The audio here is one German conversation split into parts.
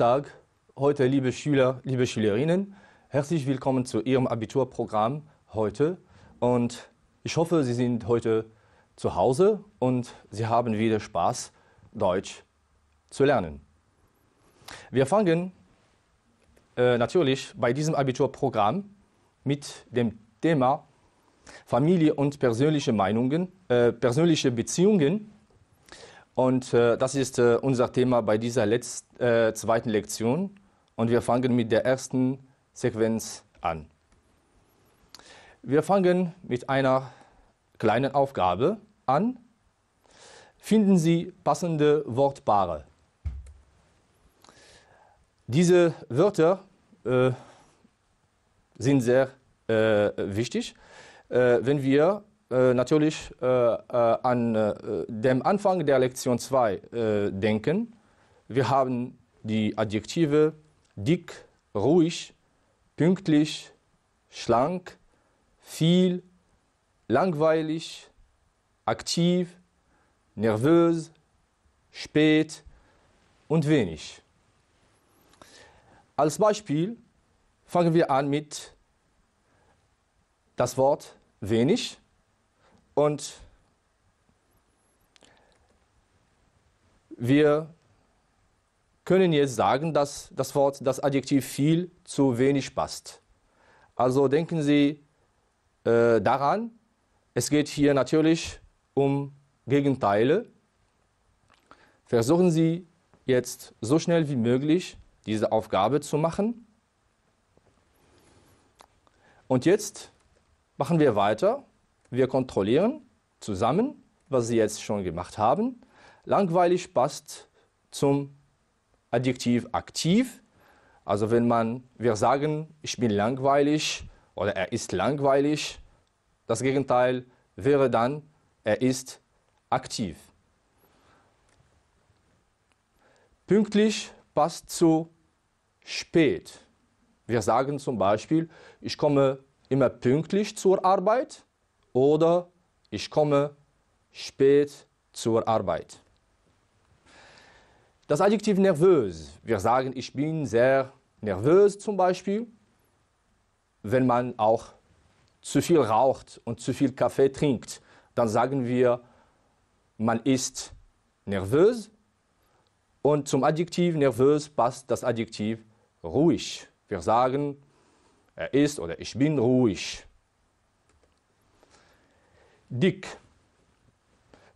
Tag. Heute, liebe Schüler, liebe Schülerinnen, herzlich willkommen zu Ihrem Abiturprogramm heute. Und ich hoffe, Sie sind heute zu Hause und Sie haben wieder Spaß, Deutsch zu lernen. Wir fangen äh, natürlich bei diesem Abiturprogramm mit dem Thema Familie und persönliche Meinungen, äh, persönliche Beziehungen und äh, das ist äh, unser Thema bei dieser letzten, äh, zweiten Lektion. Und wir fangen mit der ersten Sequenz an. Wir fangen mit einer kleinen Aufgabe an. Finden Sie passende Wortpaare. Diese Wörter äh, sind sehr äh, wichtig, äh, wenn wir äh, natürlich äh, äh an äh, dem Anfang der Lektion 2 denken. Wir haben die Adjektive dick, ruhig, pünktlich, schlank, viel, langweilig, aktiv, nervös, spät und wenig. Als Beispiel fangen wir an mit das Wort wenig. Und wir können jetzt sagen, dass das Wort, das Adjektiv viel zu wenig passt. Also denken Sie äh, daran, es geht hier natürlich um Gegenteile. Versuchen Sie jetzt so schnell wie möglich diese Aufgabe zu machen. Und jetzt machen wir weiter wir kontrollieren zusammen, was Sie jetzt schon gemacht haben. Langweilig passt zum Adjektiv aktiv. Also wenn man, wir sagen, ich bin langweilig oder er ist langweilig, das Gegenteil wäre dann, er ist aktiv. Pünktlich passt zu spät. Wir sagen zum Beispiel, ich komme immer pünktlich zur Arbeit oder ich komme spät zur Arbeit. Das Adjektiv nervös. Wir sagen, ich bin sehr nervös zum Beispiel, wenn man auch zu viel raucht und zu viel Kaffee trinkt. Dann sagen wir, man ist nervös. Und zum Adjektiv nervös passt das Adjektiv ruhig. Wir sagen, er ist oder ich bin ruhig dick.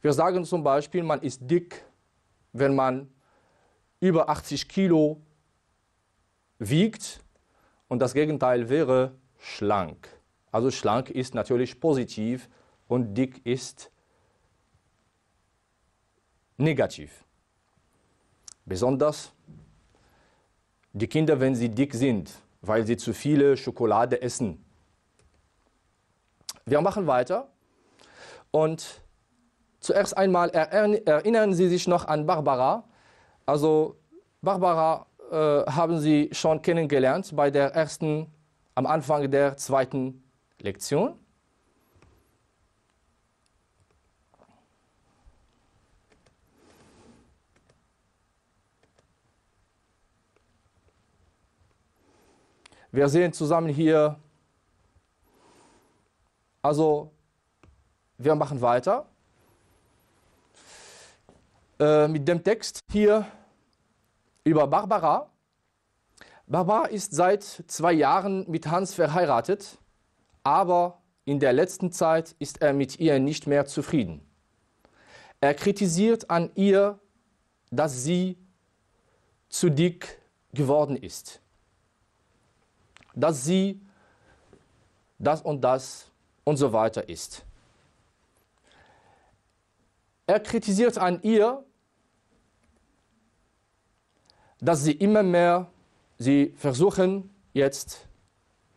Wir sagen zum Beispiel, man ist dick, wenn man über 80 Kilo wiegt und das Gegenteil wäre schlank. Also schlank ist natürlich positiv und dick ist negativ. Besonders die Kinder, wenn sie dick sind, weil sie zu viele Schokolade essen. Wir machen weiter. Und zuerst einmal erinnern Sie sich noch an Barbara. Also Barbara äh, haben Sie schon kennengelernt bei der ersten, am Anfang der zweiten Lektion. Wir sehen zusammen hier, also wir machen weiter äh, mit dem Text hier über Barbara. Barbara ist seit zwei Jahren mit Hans verheiratet, aber in der letzten Zeit ist er mit ihr nicht mehr zufrieden. Er kritisiert an ihr, dass sie zu dick geworden ist, dass sie das und das und so weiter ist. Er kritisiert an ihr, dass sie immer mehr, sie versuchen jetzt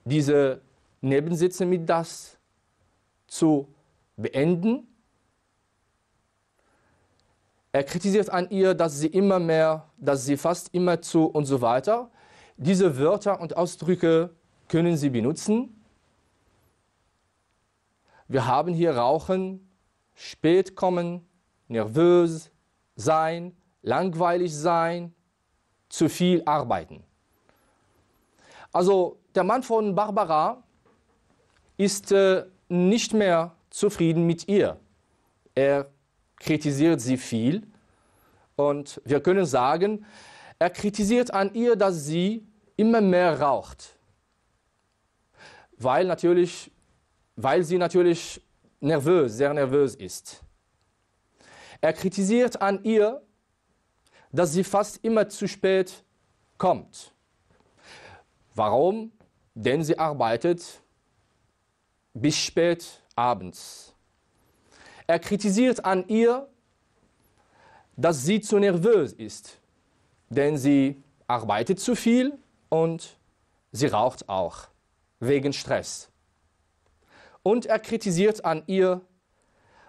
diese Nebensitze mit das zu beenden. Er kritisiert an ihr, dass sie immer mehr, dass sie fast immer zu und so weiter. Diese Wörter und Ausdrücke können sie benutzen. Wir haben hier Rauchen, spät kommen, nervös sein, langweilig sein, zu viel arbeiten. Also der Mann von Barbara ist äh, nicht mehr zufrieden mit ihr. Er kritisiert sie viel und wir können sagen, er kritisiert an ihr, dass sie immer mehr raucht. Weil natürlich, weil sie natürlich nervös, sehr nervös ist. Er kritisiert an ihr, dass sie fast immer zu spät kommt. Warum? Denn sie arbeitet bis spät abends. Er kritisiert an ihr, dass sie zu nervös ist, denn sie arbeitet zu viel und sie raucht auch wegen Stress. Und er kritisiert an ihr,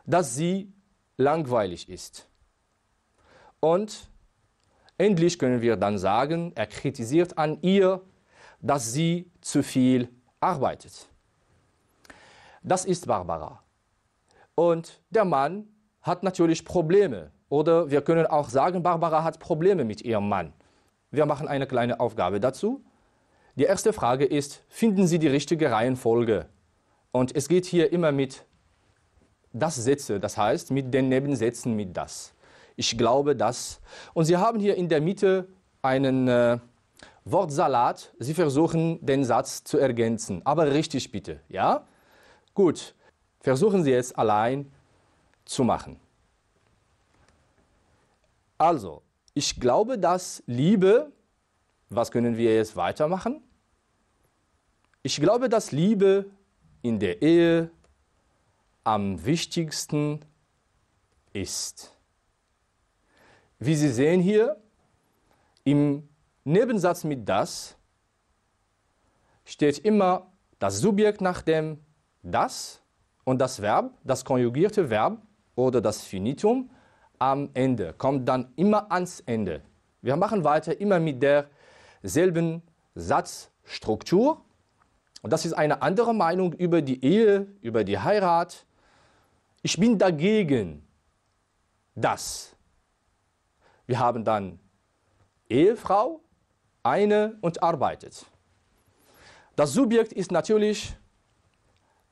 dass sie langweilig ist. Und endlich können wir dann sagen, er kritisiert an ihr, dass sie zu viel arbeitet. Das ist Barbara. Und der Mann hat natürlich Probleme. Oder wir können auch sagen, Barbara hat Probleme mit ihrem Mann. Wir machen eine kleine Aufgabe dazu. Die erste Frage ist, finden Sie die richtige Reihenfolge? Und es geht hier immer mit das Sätze, das heißt mit den Nebensätzen mit das. Ich glaube das. Und Sie haben hier in der Mitte einen äh, Wortsalat. Sie versuchen, den Satz zu ergänzen. Aber richtig bitte, ja? Gut, versuchen Sie es allein zu machen. Also, ich glaube, dass Liebe, was können wir jetzt weitermachen? Ich glaube, dass Liebe in der Ehe am wichtigsten ist. Wie Sie sehen hier, im Nebensatz mit das steht immer das Subjekt nach dem das und das Verb, das konjugierte Verb oder das Finitum am Ende, kommt dann immer ans Ende. Wir machen weiter immer mit derselben Satzstruktur. Und das ist eine andere Meinung über die Ehe, über die Heirat, ich bin dagegen, dass wir haben dann Ehefrau, eine und arbeitet. Das Subjekt ist natürlich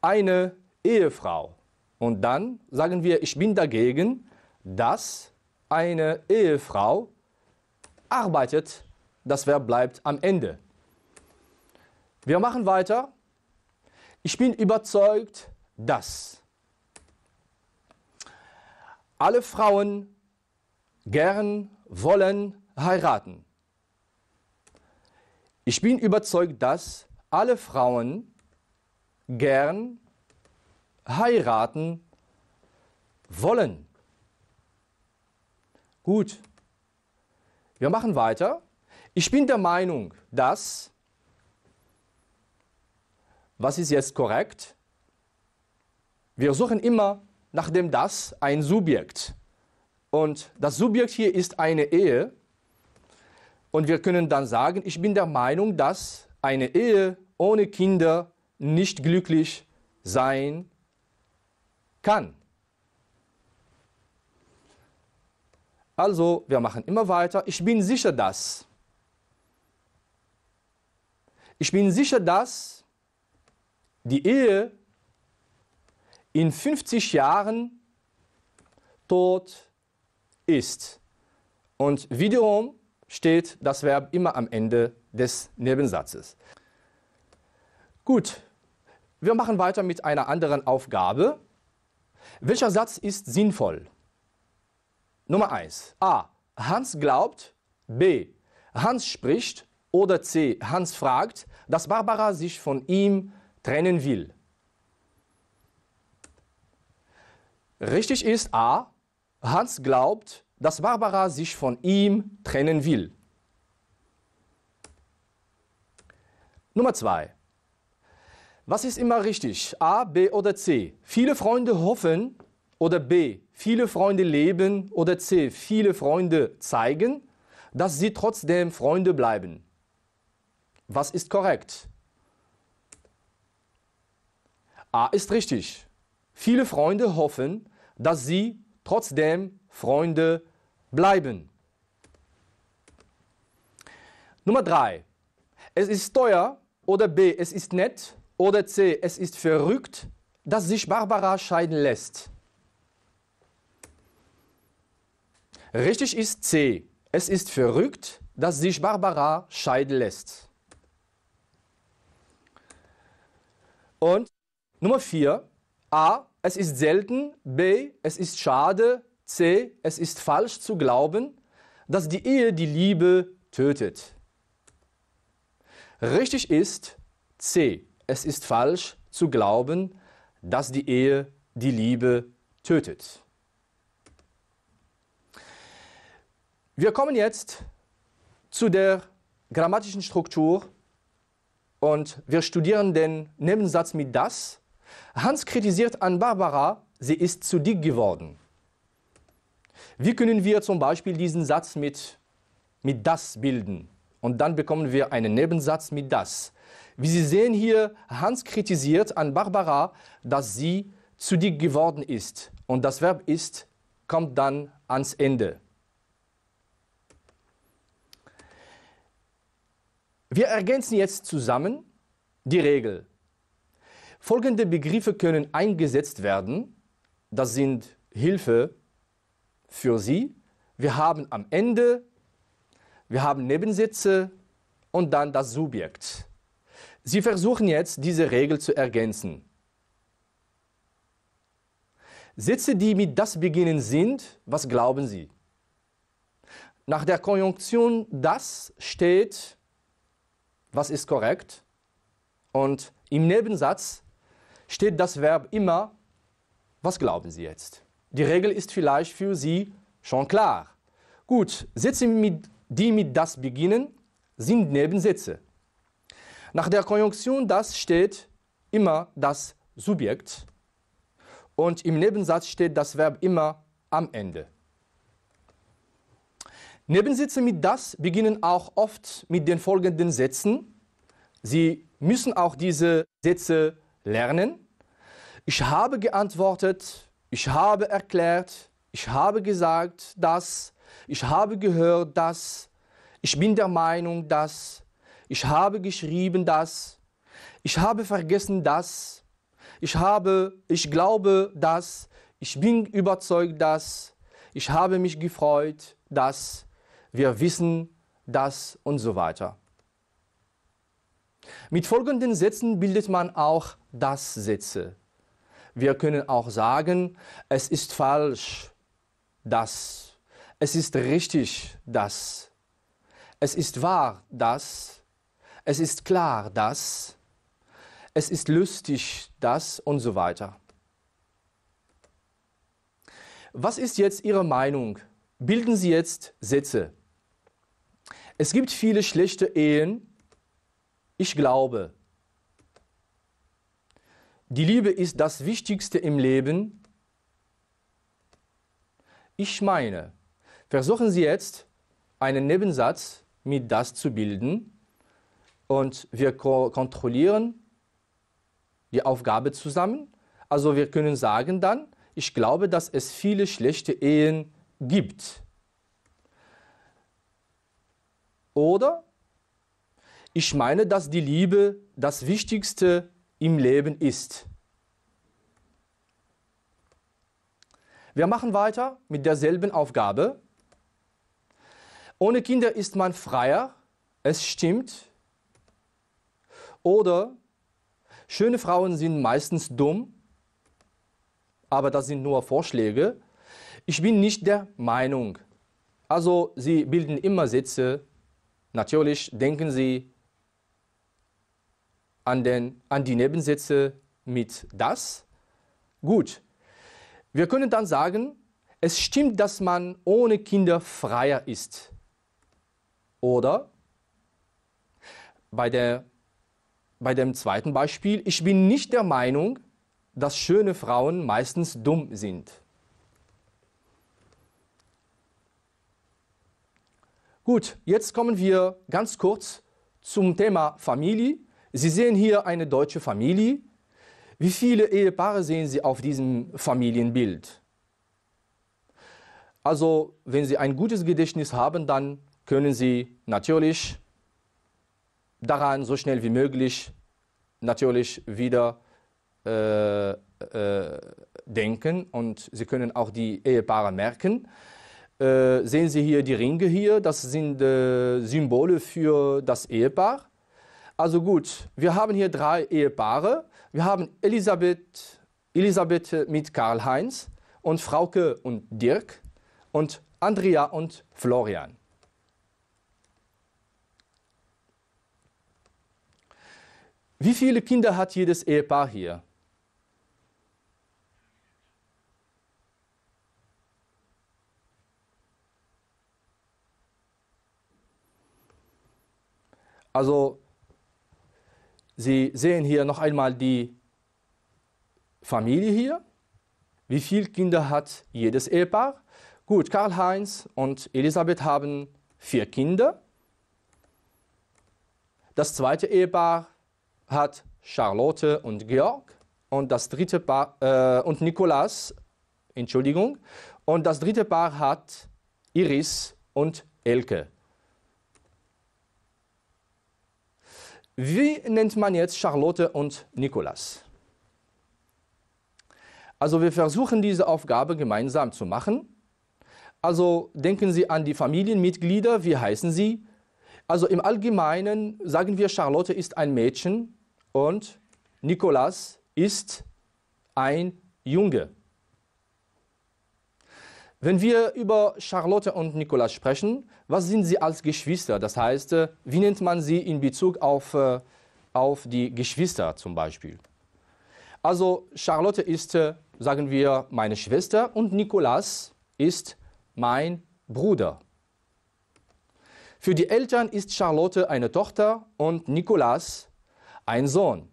eine Ehefrau. Und dann sagen wir, ich bin dagegen, dass eine Ehefrau arbeitet. Das Verb bleibt am Ende. Wir machen weiter. Ich bin überzeugt, dass alle Frauen gern wollen heiraten. Ich bin überzeugt, dass alle Frauen gern heiraten wollen. Gut, wir machen weiter. Ich bin der Meinung, dass, was ist jetzt korrekt? Wir suchen immer nach dem das ein Subjekt. Und das Subjekt hier ist eine Ehe. Und wir können dann sagen, ich bin der Meinung, dass eine Ehe ohne Kinder nicht glücklich sein kann. Also, wir machen immer weiter. Ich bin sicher, dass. Ich bin sicher, dass die Ehe in 50 Jahren tot ist. Und wiederum steht das Verb immer am Ende des Nebensatzes. Gut, wir machen weiter mit einer anderen Aufgabe. Welcher Satz ist sinnvoll? Nummer 1. A. Hans glaubt. B. Hans spricht. Oder C. Hans fragt, dass Barbara sich von ihm trennen will. Richtig ist A, Hans glaubt, dass Barbara sich von ihm trennen will. Nummer 2. Was ist immer richtig? A, B oder C? Viele Freunde hoffen oder B, viele Freunde leben oder C, viele Freunde zeigen, dass sie trotzdem Freunde bleiben. Was ist korrekt? A ist richtig. Viele Freunde hoffen, dass sie trotzdem Freunde bleiben. Nummer 3. Es ist teuer oder B, es ist nett oder C, es ist verrückt, dass sich Barbara scheiden lässt. Richtig ist C. Es ist verrückt, dass sich Barbara scheiden lässt. Und Nummer 4. A, es ist selten, B, es ist schade, C, es ist falsch zu glauben, dass die Ehe die Liebe tötet. Richtig ist C, es ist falsch zu glauben, dass die Ehe die Liebe tötet. Wir kommen jetzt zu der grammatischen Struktur und wir studieren den Nebensatz mit das Hans kritisiert an Barbara, sie ist zu dick geworden. Wie können wir zum Beispiel diesen Satz mit, mit das bilden? Und dann bekommen wir einen Nebensatz mit das. Wie Sie sehen hier, Hans kritisiert an Barbara, dass sie zu dick geworden ist. Und das Verb ist kommt dann ans Ende. Wir ergänzen jetzt zusammen die Regel. Folgende Begriffe können eingesetzt werden. Das sind Hilfe für Sie. Wir haben am Ende, wir haben Nebensätze und dann das Subjekt. Sie versuchen jetzt, diese Regel zu ergänzen. Sätze, die mit das beginnen sind, was glauben Sie? Nach der Konjunktion das steht, was ist korrekt? Und im Nebensatz steht das Verb immer, was glauben Sie jetzt? Die Regel ist vielleicht für Sie schon klar. Gut, Sätze, die mit das beginnen, sind Nebensätze. Nach der Konjunktion das steht immer das Subjekt und im Nebensatz steht das Verb immer am Ende. Nebensätze mit das beginnen auch oft mit den folgenden Sätzen. Sie müssen auch diese Sätze lernen. Ich habe geantwortet, ich habe erklärt, ich habe gesagt, dass, ich habe gehört, dass, ich bin der Meinung, dass, ich habe geschrieben, dass, ich habe vergessen, dass, ich habe, ich glaube, dass, ich bin überzeugt, dass, ich habe mich gefreut, dass, wir wissen, dass und so weiter. Mit folgenden Sätzen bildet man auch das setze. Wir können auch sagen, es ist falsch, das. Es ist richtig, das. Es ist wahr, das. Es ist klar, das. Es ist lustig, das und so weiter. Was ist jetzt Ihre Meinung? Bilden Sie jetzt Sätze. Es gibt viele schlechte Ehen. Ich glaube, die Liebe ist das Wichtigste im Leben? Ich meine, versuchen Sie jetzt einen Nebensatz mit das zu bilden und wir kontrollieren die Aufgabe zusammen. Also wir können sagen dann, ich glaube, dass es viele schlechte Ehen gibt. Oder ich meine, dass die Liebe das Wichtigste ist im Leben ist. Wir machen weiter mit derselben Aufgabe. Ohne Kinder ist man freier, es stimmt. Oder schöne Frauen sind meistens dumm, aber das sind nur Vorschläge. Ich bin nicht der Meinung. Also sie bilden immer Sätze. Natürlich denken sie, an, den, an die Nebensätze mit das. Gut. Wir können dann sagen, es stimmt, dass man ohne Kinder freier ist. Oder bei, der, bei dem zweiten Beispiel, ich bin nicht der Meinung, dass schöne Frauen meistens dumm sind. Gut, jetzt kommen wir ganz kurz zum Thema Familie Sie sehen hier eine deutsche Familie. Wie viele Ehepaare sehen Sie auf diesem Familienbild? Also, wenn Sie ein gutes Gedächtnis haben, dann können Sie natürlich daran so schnell wie möglich natürlich wieder äh, äh, denken und Sie können auch die Ehepaare merken. Äh, sehen Sie hier die Ringe hier, das sind äh, Symbole für das Ehepaar. Also gut, wir haben hier drei Ehepaare. Wir haben Elisabeth, Elisabeth mit Karl-Heinz und Frauke und Dirk und Andrea und Florian. Wie viele Kinder hat jedes Ehepaar hier? Also Sie sehen hier noch einmal die Familie hier. Wie viele Kinder hat jedes Ehepaar? Gut, Karl-Heinz und Elisabeth haben vier Kinder. Das zweite Ehepaar hat Charlotte und Georg und das dritte Paar äh, und Nikolas, Entschuldigung, und das dritte Paar hat Iris und Elke. Wie nennt man jetzt Charlotte und Nikolas? Also wir versuchen diese Aufgabe gemeinsam zu machen. Also denken Sie an die Familienmitglieder, wie heißen sie? Also im Allgemeinen sagen wir, Charlotte ist ein Mädchen und Nikolas ist ein Junge. Wenn wir über Charlotte und Nikolaus sprechen, was sind sie als Geschwister? Das heißt, äh, wie nennt man sie in Bezug auf, äh, auf die Geschwister zum Beispiel? Also Charlotte ist, äh, sagen wir, meine Schwester und Nikolaus ist mein Bruder. Für die Eltern ist Charlotte eine Tochter und Nikolaus ein Sohn.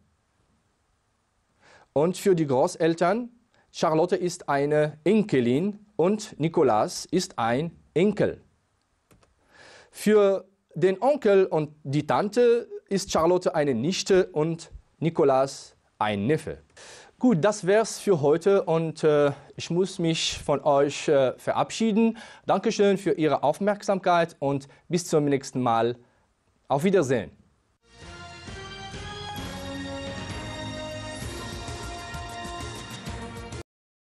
Und für die Großeltern, Charlotte ist eine Enkelin und Nikolaus ist ein Enkel. Für den Onkel und die Tante ist Charlotte eine Nichte und Nikolaus ein Neffe. Gut, das wär's für heute und äh, ich muss mich von euch äh, verabschieden. Dankeschön für Ihre Aufmerksamkeit und bis zum nächsten Mal. Auf Wiedersehen.